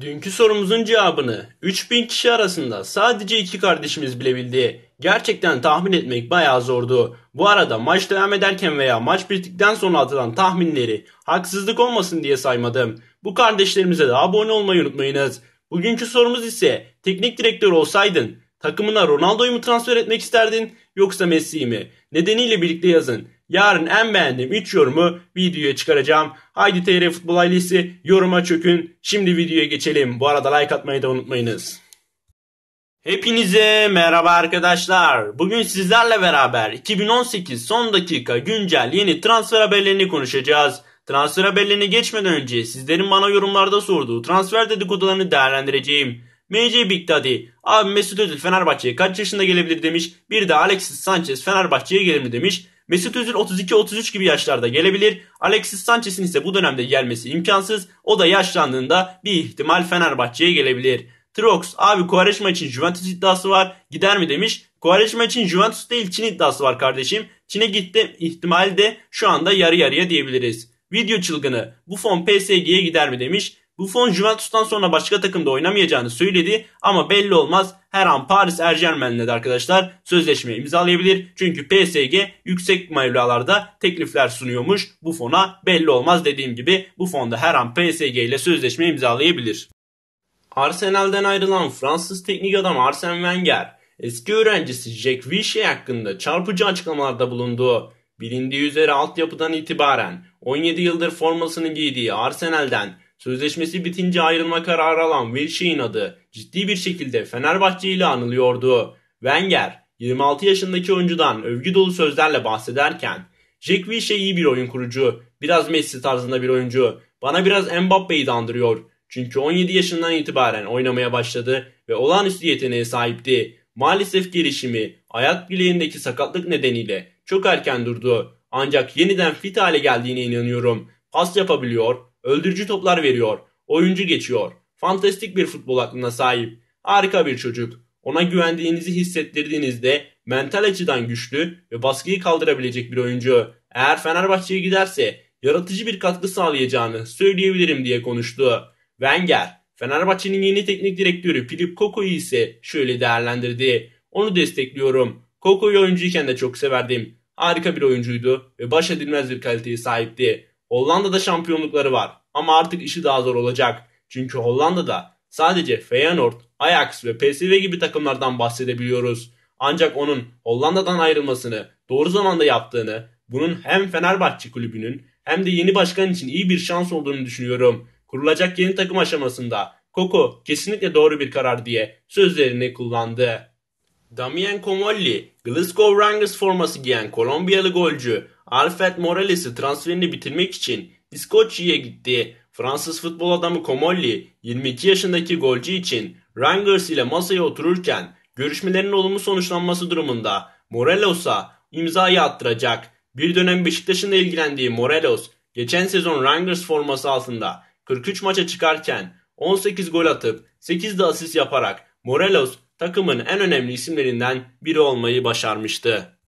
Dünkü sorumuzun cevabını 3000 kişi arasında sadece iki kardeşimiz bile Gerçekten tahmin etmek bayağı zordu. Bu arada maç devam ederken veya maç bittikten sonra atılan tahminleri haksızlık olmasın diye saymadım. Bu kardeşlerimize de abone olmayı unutmayınız. Bugünkü sorumuz ise teknik direktör olsaydın takımına Ronaldo'yu mu transfer etmek isterdin yoksa Messi'yi mi? Nedeniyle birlikte yazın. Yarın en beğendiğim 3 yorumu videoya çıkaracağım. Haydi TR Futbol ailesi yoruma çökün. Şimdi videoya geçelim. Bu arada like atmayı da unutmayınız. Hepinize merhaba arkadaşlar. Bugün sizlerle beraber 2018 son dakika güncel yeni transfer haberlerini konuşacağız. Transfer haberlerine geçmeden önce sizlerin bana yorumlarda sorduğu transfer dedikodularını değerlendireceğim. MC Big Daddy, abi Mesut Özil Fenerbahçe'ye kaç yaşında gelebilir demiş. Bir de Alexis Sanchez Fenerbahçe'ye gelir mi demiş. Mesut Özil 32-33 gibi yaşlarda gelebilir. Alexis Sanchez'in ise bu dönemde gelmesi imkansız. O da yaşlandığında bir ihtimal Fenerbahçe'ye gelebilir. Trox abi Quaresma için Juventus iddiası var. Gider mi demiş. Quaresma için Juventus değil Çin iddiası var kardeşim. Çin'e gitti ihtimali de şu anda yarı yarıya diyebiliriz. Video çılgını bu fon PSG'ye gider mi demiş. Buffon Juventus'tan sonra başka takımda oynamayacağını söyledi ama belli olmaz. Her an Paris Saint Germain'le de arkadaşlar sözleşme imzalayabilir. Çünkü PSG yüksek mevlalarda teklifler sunuyormuş Buffon'a belli olmaz dediğim gibi Buffon da her an PSG ile sözleşme imzalayabilir. Arsenal'den ayrılan Fransız teknik adam Arsene Wenger eski öğrencisi Jack Vichy hakkında çarpıcı açıklamalarda bulundu. Bilindiği üzere altyapıdan itibaren 17 yıldır formasını giydiği Arsenal'den Sözleşmesi bitince ayrılma kararı alan Wilshere'in adı ciddi bir şekilde Fenerbahçe ile anılıyordu. Wenger 26 yaşındaki oyuncudan övgü dolu sözlerle bahsederken Jack Wilshere iyi bir oyun kurucu, biraz Messi tarzında bir oyuncu, bana biraz Mbappe'yi de andırıyor. Çünkü 17 yaşından itibaren oynamaya başladı ve olağanüstü yeteneğe sahipti. Maalesef gelişimi ayak bileğindeki sakatlık nedeniyle çok erken durdu. Ancak yeniden fit hale geldiğine inanıyorum. Pas yapabiliyor, Öldürücü toplar veriyor. Oyuncu geçiyor. Fantastik bir futbol aklına sahip. Harika bir çocuk. Ona güvendiğinizi hissettirdiğinizde mental açıdan güçlü ve baskıyı kaldırabilecek bir oyuncu. Eğer Fenerbahçe'ye giderse yaratıcı bir katkı sağlayacağını söyleyebilirim diye konuştu. Wenger, Fenerbahçe'nin yeni teknik direktörü Filip Koko'yu ise şöyle değerlendirdi. Onu destekliyorum. Koko'yu oyuncuyken de çok severdim. Harika bir oyuncuydu ve baş edilmez bir kaliteye sahipti. Hollanda'da şampiyonlukları var ama artık işi daha zor olacak. Çünkü Hollanda'da sadece Feyenoord, Ajax ve PSV gibi takımlardan bahsedebiliyoruz. Ancak onun Hollanda'dan ayrılmasını doğru zamanda yaptığını, bunun hem Fenerbahçe kulübünün hem de yeni başkan için iyi bir şans olduğunu düşünüyorum. Kurulacak yeni takım aşamasında Koko kesinlikle doğru bir karar diye sözlerini kullandı. Damien Comolli, Glasgow Rangers forması giyen Kolombiyalı golcü Alfred Morales'i transferini bitirmek için İskoçya'ya gitti. Fransız futbol adamı Komolli 22 yaşındaki golcü için Rangers ile masaya otururken görüşmelerin olumlu sonuçlanması durumunda Morelos'a imzayı attıracak. Bir dönem Beşiktaş'ın ilgilendiği Morelos geçen sezon Rangers forması altında 43 maça çıkarken 18 gol atıp 8 de asist yaparak Morelos takımın en önemli isimlerinden biri olmayı başarmıştı.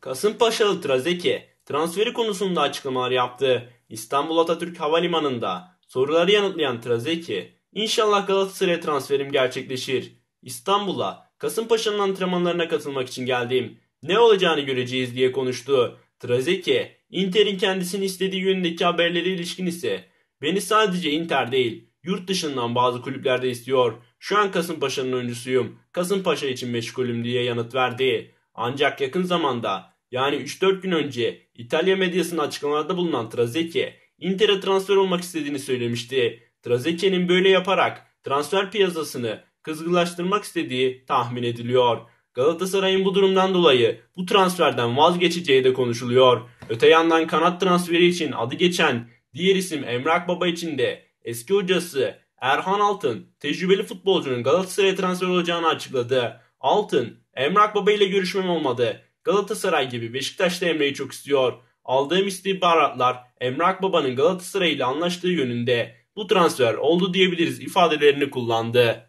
Kasımpaşalı Trazeke transferi konusunda açıklamalar yaptı. İstanbul Atatürk Havalimanı'nda soruları yanıtlayan Trazeki, İnşallah Galatasaray'a transferim gerçekleşir. İstanbul'a Kasımpaşa'nın antrenmanlarına katılmak için geldim. Ne olacağını göreceğiz diye konuştu. Trazeke, Inter'in kendisini istediği yönündeki haberleri ilişkin ise beni sadece Inter değil, yurt dışından bazı kulüplerde istiyor. Şu an Kasımpaşa'nın öncüsüyüm. Kasımpaşa için meşgulüm diye yanıt verdi. Ancak yakın zamanda yani 3-4 gün önce İtalya medyasının açıklamalarda bulunan Trazeke, Inter'e transfer olmak istediğini söylemişti. Trazeke'nin böyle yaparak transfer piyasasını kızgılaştırmak istediği tahmin ediliyor. Galatasaray'ın bu durumdan dolayı bu transferden vazgeçeceği de konuşuluyor. Öte yandan kanat transferi için adı geçen diğer isim Emrak Baba için de eski hocası Erhan Altın tecrübeli futbolcunun Galatasaray'a transfer olacağını açıkladı. Altın, Emrak Baba ile görüşmem olmadı. Galatasaray gibi Beşiktaş'ta Emre'yi çok istiyor. Aldığım istihbaratlar Emrak Baba'nın Galatasaray ile anlaştığı yönünde bu transfer oldu diyebiliriz ifadelerini kullandı.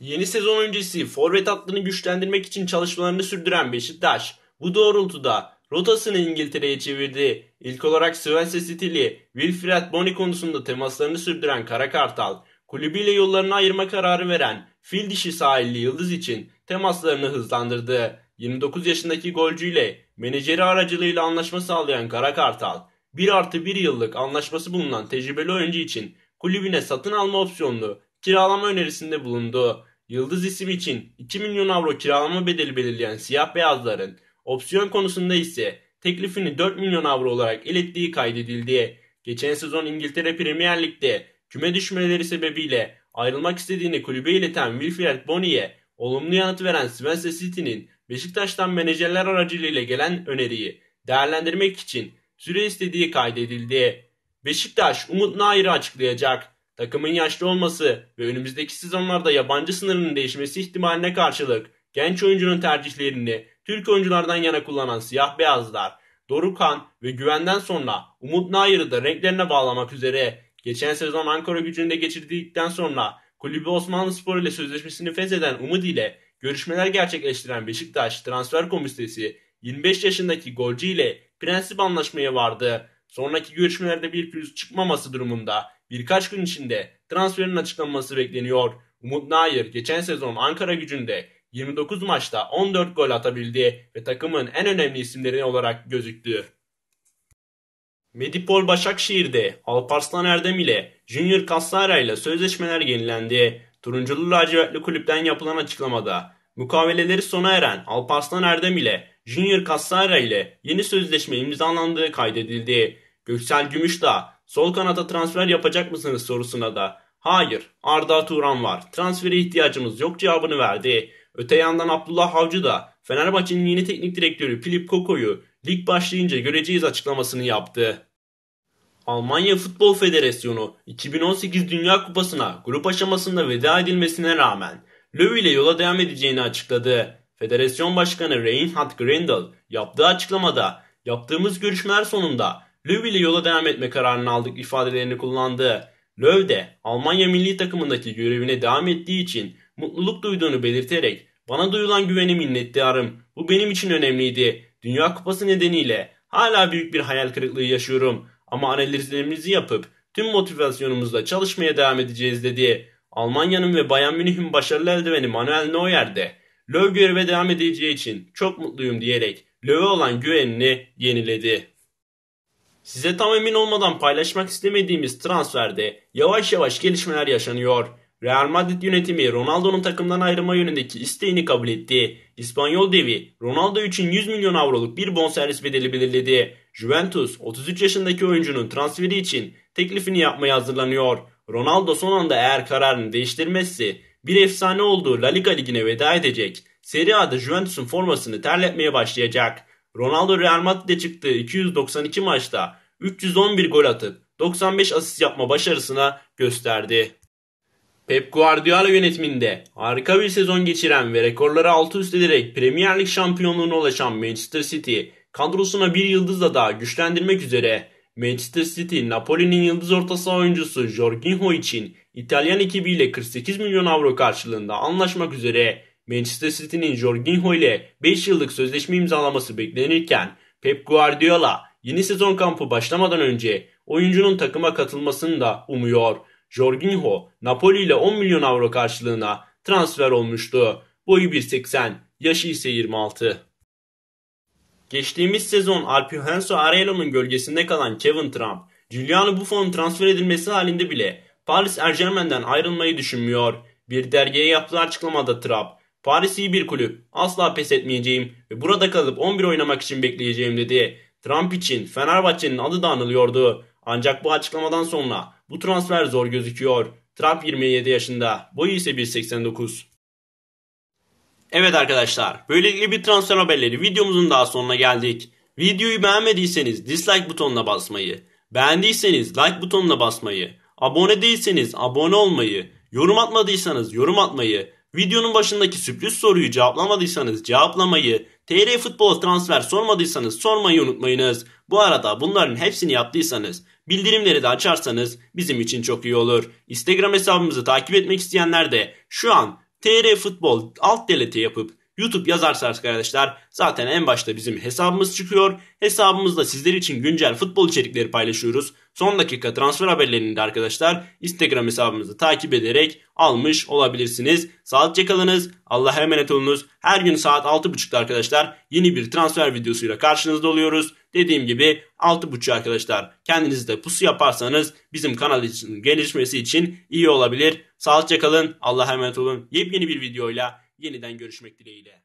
Yeni sezon öncesi forvet hattını güçlendirmek için çalışmalarını sürdüren Beşiktaş bu doğrultuda rotasını İngiltere'ye çevirdi. İlk olarak Svense Stili, Wilfred Boni konusunda temaslarını sürdüren Karakartal, kulübüyle yollarını ayırma kararı veren fil dişi sahilli Yıldız için temaslarını hızlandırdı. 29 yaşındaki golcüyle menajeri aracılığıyla anlaşma sağlayan Karakartal, 1 artı 1 yıllık anlaşması bulunan tecrübeli oyuncu için kulübüne satın alma opsiyonlu kiralama önerisinde bulundu. Yıldız isim için 2 milyon avro kiralama bedeli belirleyen siyah beyazların opsiyon konusunda ise teklifini 4 milyon avro olarak ilettiği kaydedildi. Geçen sezon İngiltere Premier Lig'de küme düşmeleri sebebiyle ayrılmak istediğini kulübe ileten Wilfried Bonny'e olumlu yanıt veren Swansea City'nin Beşiktaş'tan menajerler aracılığıyla gelen öneriyi değerlendirmek için süre istediği kaydedildi. Beşiktaş Umut Nair'i açıklayacak. Takımın yaşlı olması ve önümüzdeki sezonlarda yabancı sınırının değişmesi ihtimaline karşılık genç oyuncunun tercihlerini Türk oyunculardan yana kullanan siyah beyazlar Dorukan ve Güven'den sonra Umut Nair'i de renklerine bağlamak üzere geçen sezon Ankara gücünde geçirdikten sonra kulübü Osmanlı Spor ile sözleşmesini fesheden Umut ile Görüşmeler gerçekleştiren Beşiktaş Transfer Komitesi 25 yaşındaki golcü ile prensip anlaşmaya vardı. Sonraki görüşmelerde bir pürüz çıkmaması durumunda birkaç gün içinde transferin açıklanması bekleniyor. Umut Nair geçen sezon Ankara gücünde 29 maçta 14 gol atabildi ve takımın en önemli isimleri olarak gözüktü. Medipol Başakşehir'de Alparslan Erdem ile Junior Kassara ile sözleşmeler yenilendi. Turunculu lacivertli kulüpten yapılan açıklamada mukaveleleri sona eren Alparslan Erdem ile Junior Cassara ile yeni sözleşme imzalandığı kaydedildi. Göksel Gümüş da, sol kanata transfer yapacak mısınız sorusuna da hayır Arda Turan var transfere ihtiyacımız yok cevabını verdi. Öte yandan Abdullah Havcı da Fenerbahçe'nin yeni teknik direktörü Filip Koko'yu lig başlayınca göreceğiz açıklamasını yaptı. Almanya Futbol Federasyonu 2018 Dünya Kupası'na grup aşamasında veda edilmesine rağmen Löw ile yola devam edeceğini açıkladı. Federasyon Başkanı Reinhard Grindel yaptığı açıklamada yaptığımız görüşmeler sonunda Löw ile yola devam etme kararını aldık ifadelerini kullandı. Löw de Almanya milli takımındaki görevine devam ettiği için mutluluk duyduğunu belirterek bana duyulan güveni minnettarım. Bu benim için önemliydi. Dünya Kupası nedeniyle hala büyük bir hayal kırıklığı yaşıyorum. Ama analizlerimizi yapıp tüm motivasyonumuzla çalışmaya devam edeceğiz dedi. Almanya'nın ve Bayern Münih'in başarılı eldiveni Manuel Neuer de Löw göreve devam edeceği için çok mutluyum diyerek Löw'e olan güvenini yeniledi. Size tam emin olmadan paylaşmak istemediğimiz transferde yavaş yavaş gelişmeler yaşanıyor. Real Madrid yönetimi Ronaldo'nun takımdan ayrılma yönündeki isteğini kabul etti. İspanyol devi Ronaldo için 100 milyon avroluk bir bonservis bedeli belirledi. Juventus 33 yaşındaki oyuncunun transferi için teklifini yapmaya hazırlanıyor. Ronaldo son anda eğer kararını değiştirmezse bir efsane olduğu La Liga ligine veda edecek. Serie A'da Juventus'un formasını terletmeye başlayacak. Ronaldo Real Madrid'e çıktığı 292 maçta 311 gol atıp 95 asist yapma başarısına gösterdi. Pep Guardiola yönetiminde harika bir sezon geçiren ve rekorları altı üst ederek Premier Lig şampiyonluğuna ulaşan Manchester City kadrosuna bir yıldızla daha güçlendirmek üzere Manchester City, Napoli'nin yıldız orta saha oyuncusu Jorginho için İtalyan ekibiyle 48 milyon avro karşılığında anlaşmak üzere Manchester City'nin Jorginho ile 5 yıllık sözleşme imzalaması beklenirken Pep Guardiola yeni sezon kampı başlamadan önce oyuncunun takıma katılmasını da umuyor. Jorginho Napoli ile 10 milyon avro karşılığına transfer olmuştu. Boyu 1.80, yaşı ise 26. Geçtiğimiz sezon Alpihenso Arelo'nun gölgesinde kalan Kevin Trump, Giuliano Buffon'un transfer edilmesi halinde bile Paris Saint Germain'den ayrılmayı düşünmüyor. Bir dergiye yaptığı açıklamada Trump, Paris iyi bir kulüp, asla pes etmeyeceğim ve burada kalıp 11 oynamak için bekleyeceğim dedi. Trump için Fenerbahçe'nin adı da anılıyordu. Ancak bu açıklamadan sonra bu transfer zor gözüküyor. Trump 27 yaşında, boyu ise 1.89. Evet arkadaşlar, böylelikle bir transfer haberleri videomuzun daha sonuna geldik. Videoyu beğenmediyseniz dislike butonuna basmayı, beğendiyseniz like butonuna basmayı, abone değilseniz abone olmayı, yorum atmadıysanız yorum atmayı, videonun başındaki sürpriz soruyu cevaplamadıysanız cevaplamayı, TR Futbol transfer sormadıysanız sormayı unutmayınız. Bu arada bunların hepsini yaptıysanız, bildirimleri de açarsanız bizim için çok iyi olur. Instagram hesabımızı takip etmek isteyenler de şu an TR Futbol alt delete yapıp YouTube yazarsanız arkadaşlar zaten en başta bizim hesabımız çıkıyor. Hesabımızda sizler için güncel futbol içerikleri paylaşıyoruz. Son dakika transfer haberlerini de arkadaşlar Instagram hesabımızı takip ederek almış olabilirsiniz. Sağlıkça kalınız. Allah'a emanet olunuz. Her gün saat 6.30'da arkadaşlar yeni bir transfer videosuyla karşınızda oluyoruz. Dediğim gibi 6.30 arkadaşlar kendinizi de pusu yaparsanız bizim kanal için gelişmesi için iyi olabilir. Sağlıcakla kalın. Allah'a emanet olun. Yepyeni bir videoyla yeniden görüşmek dileğiyle.